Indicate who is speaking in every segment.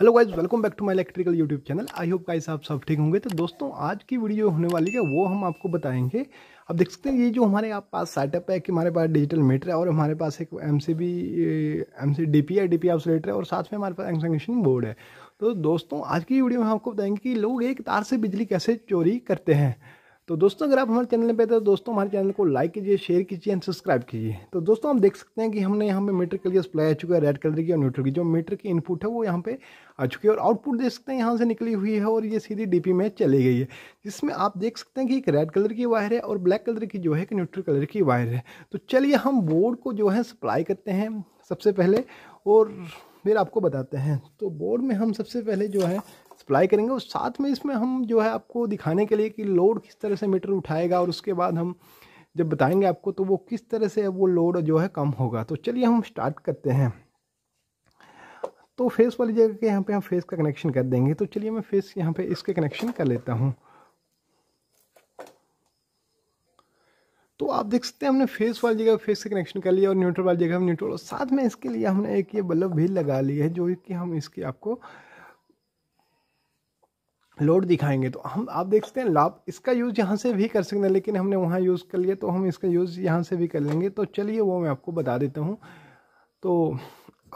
Speaker 1: hello guys welcome back to my electrical YouTube channel I hope guys आप सब ठीक होंगे तो दोस्तों आज की वीडियो होने वाली है वो हम आपको बताएंगे अब देख सकते हैं ये जो हमारे आप पास सेटअप है कि हमारे पास डिजिटल मीटर है और हमारे पास एक M C B M C D P है डी पी है और साथ में हमारे पास एंगशन बोर्ड है तो दोस्तों आज की वीडियो में हम आपको बताएंगे कि लोग एक तार से बिजली कैसे चोरी करते हैं तो दोस्तों अगर आप हमारे चैनल पे तो दोस्तों हमारे चैनल को लाइक कीजिए शेयर कीजिए एंड सब्सक्राइब कीजिए तो दोस्तों हम देख सकते हैं कि हमने यहाँ पे मीटर के लिए सप्लाई आ चुका है रेड कलर की और न्यूट्रल की जो मीटर की इनपुट है वो यहाँ पे आ चुकी है और आउटपुट देख सकते हैं यहाँ से निकली हुई है और ये सीधी डी में चली गई है जिसमें आप देख सकते हैं कि एक रेड कलर की वायर है और ब्लैक कलर की जो है एक न्यूट्रल कलर की वायर है तो चलिए हम बोर्ड को जो है सप्लाई करते हैं सबसे पहले और फिर आपको बताते हैं तो बोर्ड में हम सबसे पहले जो है सप्लाई करेंगे और साथ में इसमें हम जो है आपको दिखाने के लिए कि लोड किस तरह से मीटर उठाएगा और उसके बाद हम जब बताएंगे आपको तो वो किस तरह से वो लोड जो है कम होगा तो चलिए हम स्टार्ट करते हैं तो फेस वाली जगह के यहाँ पे हम फेस का कनेक्शन कर देंगे तो चलिए मैं फेस यहाँ पे इसके कनेक्शन कर लेता हूँ तो आप देख सकते हैं हमने फेस वाली जगह फेस से कनेक्शन कर लिया और न्यूट्रल वाली जगह हम न्यूट्रल और साथ में इसके लिए हमने एक ये बल्ब भी लगा लिया है जो कि हम इसके आपको लोड दिखाएंगे तो हम आप देख सकते हैं लाभ इसका यूज़ यहाँ से भी कर सकते हैं लेकिन हमने वहाँ यूज़ कर लिया तो हम इसका यूज़ यहाँ से भी कर लेंगे तो चलिए वो मैं आपको बता देता हूँ तो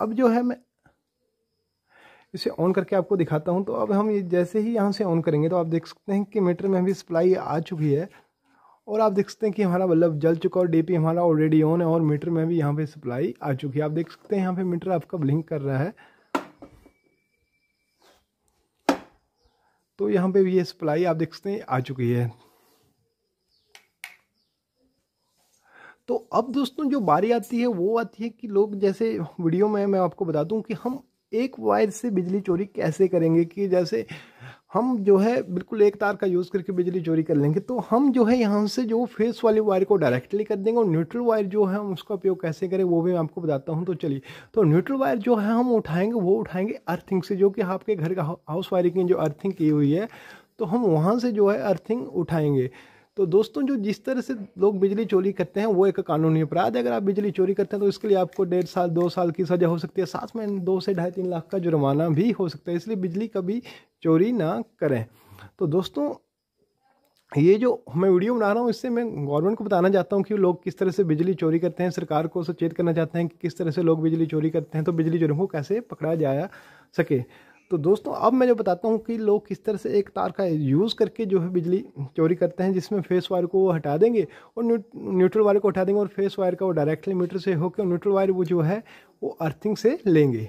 Speaker 1: अब जो है मैं इसे ऑन करके आपको दिखाता हूँ तो अब हम ये जैसे ही यहाँ से ऑन करेंगे तो आप देख सकते हैं कि मीटर में भी सप्लाई आ चुकी है और आप देख सकते हैं कि हमारा बल्ब जल चुका और डीपी हमारा ऑलरेडी ऑन है और मीटर में भी यहाँ पे सप्लाई आ चुकी है आप देख सकते हैं यहाँ पे मीटर आपका ब्लिंक कर रहा है तो यहाँ पे भी ये सप्लाई आप देख सकते हैं आ चुकी है तो अब दोस्तों जो बारी आती है वो आती है कि लोग जैसे वीडियो में मैं आपको बता दूं कि हम एक वायर से बिजली चोरी कैसे करेंगे कि जैसे हम जो है बिल्कुल एक तार का यूज़ करके बिजली चोरी कर लेंगे तो हम जो है यहाँ से जो फेस वाली वायर को डायरेक्टली कर देंगे और न्यूट्रल वायर जो है हम उसका उपयोग कैसे करें वो भी मैं आपको बताता हूँ तो चलिए तो न्यूट्रल वायर जो है हम उठाएंगे वो उठाएंगे अर्थिंग से जो कि आपके घर का हाउस वायरिंग की जो अर्थिंग की हुई है तो हम वहाँ से जो है अर्थिंग उठाएंगे तो दोस्तों जो जिस तरह से लोग बिजली चोरी करते हैं वो एक कानूनी अपराध है अगर आप बिजली चोरी करते हैं तो इसके लिए आपको डेढ़ साल दो साल की सज़ा हो सकती है साथ में दो से ढाई तीन लाख का जुर्माना भी हो सकता है इसलिए बिजली कभी चोरी ना करें तो दोस्तों ये जो मैं वीडियो बना रहा हूँ इससे मैं गवर्नमेंट को बताना चाहता हूँ कि लोग किस तरह से बिजली चोरी करते हैं सरकार को सचेत करना चाहते हैं कि किस तरह से लोग बिजली चोरी करते हैं तो बिजली चोरों को कैसे पकड़ा जाया सके तो दोस्तों अब मैं जो बताता हूँ कि लोग किस तरह से एक तार का यूज़ करके जो है बिजली चोरी करते हैं जिसमें फेस वायर को वो हटा देंगे और न्यूट्रल वायर को हटा देंगे और फेस वायर का वो डायरेक्टली मीटर से होकर न्यूट्रल वायर वो जो है वो अर्थिंग से लेंगे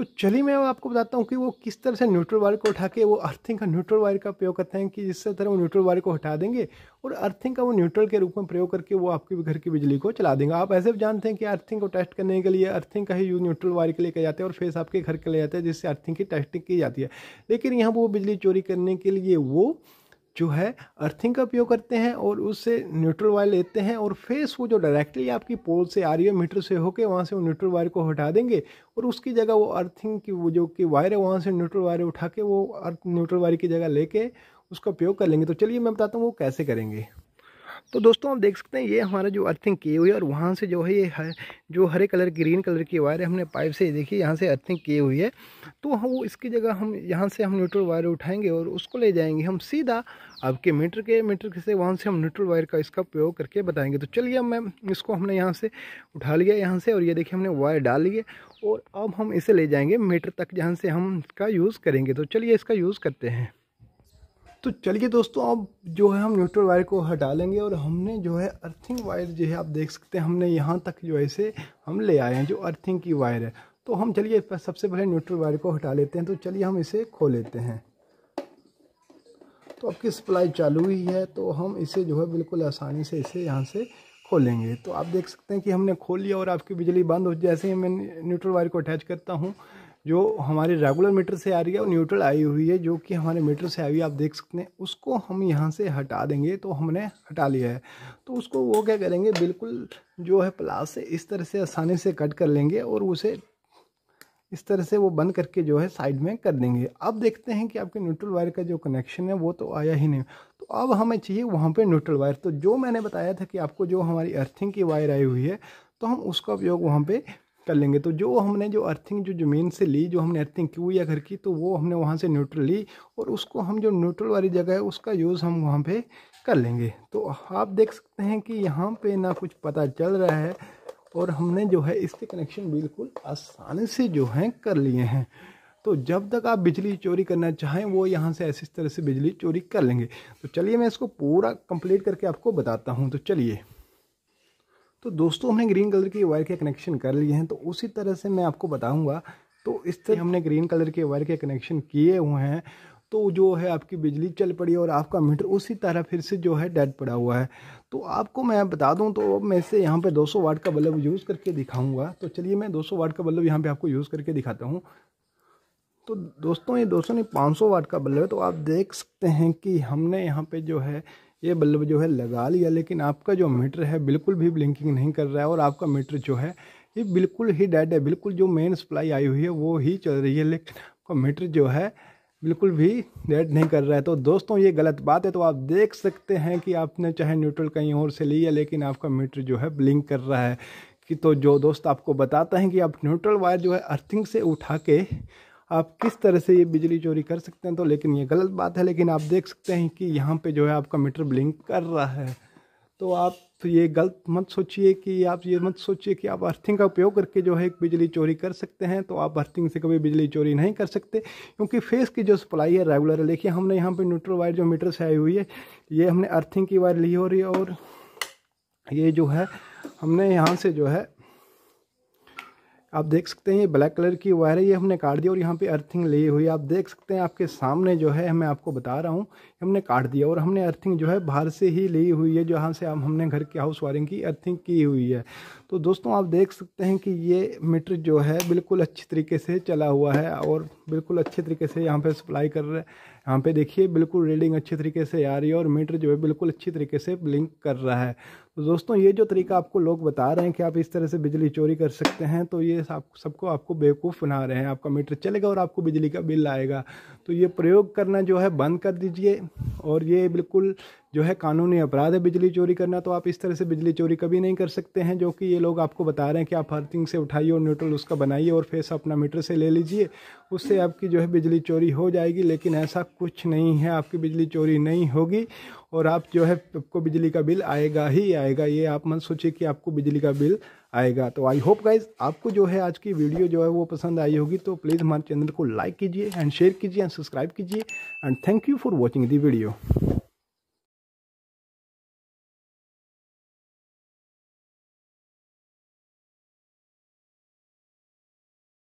Speaker 1: तो चलिए मैं आपको बताता हूँ कि वो किस तरह से न्यूट्रल वायर को उठा के वो अर्थिंग का न्यूट्रल वायर का प्रयोग करते हैं कि जिससे तरह वो न्यूट्रल वायर को हटा देंगे और अर्थिंग का वो न्यूट्रल के रूप में प्रयोग करके वो आपके घर की बिजली को चला देंगे आप ऐसे भी जानते हैं कि अर्थिंग को टेस्ट करने के लिए अर्थिंग का ही यूज़ न्यूट्रल वायर के लिए किया जाता है और फेस आपके घर के ले जाते हैं जिससे अर्थिंग की टेस्टिंग की जाती है लेकिन यहाँ वो बिजली चोरी करने के लिए वो जो है अर्थिंग का उपयोग करते हैं और उससे न्यूट्रल वायर लेते हैं और फेस वो जो डायरेक्टली आपकी पोल से आ रही है मीटर से होके वहाँ से वो न्यूट्रल वायर को हटा देंगे और उसकी जगह वो अर्थिंग की वो जो कि वायर है वहाँ से न्यूट्रल वायर उठा के वो अर्थ न्यूट्रल वायर की जगह लेके उसका उपयोग कर लेंगे तो चलिए मैं बताता हूँ वो कैसे करेंगे तो दोस्तों आप देख सकते हैं ये हमारा जो अर्थिंग की हुई है और वहाँ से जो है ये है, जो हरे कलर की ग्रीन कलर की वायर है हमने पाइप से देखी यहाँ से अर्थिंग की हुई है तो हम वो इसकी जगह हम यहाँ से हम न्यूट्रल वायर उठाएंगे और उसको ले जाएंगे हम सीधा आपके मीटर के मीटर से वहाँ से हम न्यूट्रल वायर का इसका प्रयोग करके बताएंगे तो चलिए मैम इसको हमने यहाँ से उठा लिया यहाँ से और ये देखिए हमने वायर डाल लिए और अब हम इसे ले जाएंगे मीटर तक जहाँ से हम इसका यूज़ करेंगे तो चलिए इसका यूज़ करते हैं तो चलिए दोस्तों अब जो है हम न्यूट्रल वायर को हटा लेंगे और हमने जो है अर्थिंग वायर जो है आप देख सकते हैं हमने यहाँ तक जो है इसे हम ले आए हैं जो अर्थिंग की वायर है तो हम चलिए सबसे पहले न्यूट्रल वायर को हटा लेते हैं तो चलिए हम इसे खो लेते हैं तो आपकी सप्लाई चालू ही है तो हम इसे जो है बिल्कुल आसानी से इसे यहाँ से खोलेंगे तो आप देख सकते हैं कि हमने खोल लिया और आपकी बिजली बंद हो जैसे ही मैं न्यूट्रल वायर को अटैच करता हूँ जो हमारे रेगुलर मीटर से आ रही है वो न्यूट्रल आई हुई है जो कि हमारे मीटर से आई हुई है आप देख सकते हैं उसको हम यहाँ से हटा देंगे तो हमने हटा लिया है तो उसको वो क्या करेंगे बिल्कुल जो है प्लास से इस तरह से आसानी से कट कर लेंगे और उसे इस तरह से वो बंद करके जो है साइड में कर देंगे अब देखते हैं कि आपके न्यूट्रल वायर का जो कनेक्शन है वो तो आया ही नहीं तो अब हमें चाहिए वहाँ पे न्यूट्रल वायर तो जो मैंने बताया था कि आपको जो हमारी अर्थिंग की वायर आई हुई है तो हम उसका उपयोग वहाँ पे कर लेंगे तो जो हमने जो अर्थिंग जो ज़मीन से ली जो हमने अर्थिंग की हुई या घर की तो वो हमने वहाँ से न्यूट्रल ली और उसको हम जो न्यूट्रल वाली जगह है उसका यूज़ हम वहाँ पे कर लेंगे तो आप देख सकते हैं कि यहाँ पे ना कुछ पता चल रहा है और हमने जो है इसके कनेक्शन बिल्कुल आसानी से जो है कर लिए हैं तो जब तक आप बिजली चोरी करना चाहें वो यहाँ से ऐसी तरह से बिजली चोरी कर लेंगे तो चलिए मैं इसको पूरा कंप्लीट करके आपको बताता हूँ तो चलिए तो दोस्तों हमने ग्रीन कलर की वायर के कनेक्शन कर लिए हैं तो उसी तरह से मैं आपको बताऊंगा तो इस तरह हमने ग्रीन कलर के वायर के कनेक्शन किए हुए हैं तो जो है आपकी बिजली चल पड़ी और आपका मीटर उसी तरह फिर से जो है डेड पड़ा हुआ है तो आपको मैं बता दूं तो मैं इसे यहाँ पे 200 वाट का बल्ब यूज़ करके दिखाऊंगा तो चलिए मैं 200 वाट का बल्ब यहाँ पे आपको यूज़ करके दिखाता हूँ तो दोस्तों ये दोस्तों नहीं पाँच वाट का बल्ब है तो आप देख सकते हैं कि हमने यहाँ पर जो है ये बल्ब जो है लगा लिया लेकिन आपका जो मीटर है बिल्कुल भी ब्लिंकिंग नहीं कर रहा है और आपका मीटर जो है ये बिल्कुल ही डेड है बिल्कुल जो मेन सप्लाई आई हुई है वो ही चल रही है लेकिन आपका मीटर जो है बिल्कुल भी डेड नहीं कर रहा है तो दोस्तों ये गलत बात है तो आप देख सकते हैं कि आपने चाहे न्यूट्रल कहीं और से लिया लेकिन आपका मीटर जो है ब्लिंक कर रहा है कि तो जो दोस्त आपको बताता है कि आप न्यूट्रल वायर जो है अर्थिंग से उठा के आप किस तरह से ये बिजली चोरी कर सकते हैं तो लेकिन ये गलत बात है लेकिन आप देख सकते हैं कि यहाँ पे जो है आपका मीटर ब्लिंक कर रहा है तो आप तो ये गलत मत सोचिए कि आप ये मत सोचिए कि आप अर्थिंग का उपयोग करके जो है बिजली चोरी कर सकते हैं तो आप अर्थिंग से कभी बिजली चोरी नहीं कर सकते क्योंकि फेस की जो सप्लाई है रेगुलर है देखिए हमने यहाँ पे न्यूट्रल वायर जो मीटर से आई हुई है ये हमने अर्थिंग की वायर ली हो रही है और ये जो है हमने यहाँ से जो है आप देख सकते हैं ये ब्लैक कलर की वायर है ये हमने काट दिया और यहाँ पे अर्थिंग ली हुई है आप देख सकते हैं आपके सामने जो है मैं आपको बता रहा हूँ हमने काट दिया और हमने अर्थिंग जो है बाहर से ही ली हुई है जहाँ से हम हमने घर के हाउस वायरिंग की अर्थिंग की हुई है तो दोस्तों आप देख सकते हैं कि ये मीटर जो है बिल्कुल अच्छी तरीके से चला हुआ है और बिल्कुल अच्छे तरीके से यहाँ पे सप्लाई कर रहा है यहाँ पे देखिए बिल्कुल रीडिंग अच्छे तरीके से आ रही है और मीटर जो है बिल्कुल अच्छी तरीके से ब्लिंक कर रहा है तो दोस्तों ये जो तरीका आपको लोग बता रहे हैं कि आप इस तरह से बिजली चोरी कर सकते हैं तो ये आप सबको आपको बेवकूफ़ बना रहे हैं आपका मीटर चलेगा और आपको बिजली का बिल आएगा तो ये प्रयोग करना जो है बंद कर दीजिए और ये बिल्कुल जो है कानूनी अपराध है बिजली चोरी करना तो आप इस तरह से बिजली चोरी कभी नहीं कर सकते हैं जो कि ये लोग आपको बता रहे हैं कि आप हर थिंग से उठाइए और न्यूट्रल उसका बनाइए और फेस अपना मीटर से ले लीजिए उससे आपकी जो है बिजली चोरी हो जाएगी लेकिन ऐसा कुछ नहीं है आपकी बिजली चोरी नहीं होगी और आप जो है आपको बिजली का बिल आएगा ही आएगा ये आप मन सोचिए कि आपको बिजली का बिल आएगा तो आई होप गाइज आपको जो है आज की वीडियो जो है वो पसंद आई होगी तो प्लीज़ हमारे चैनल को लाइक कीजिए एंड शेयर कीजिए एंड सब्सक्राइब कीजिए and thank you for watching the video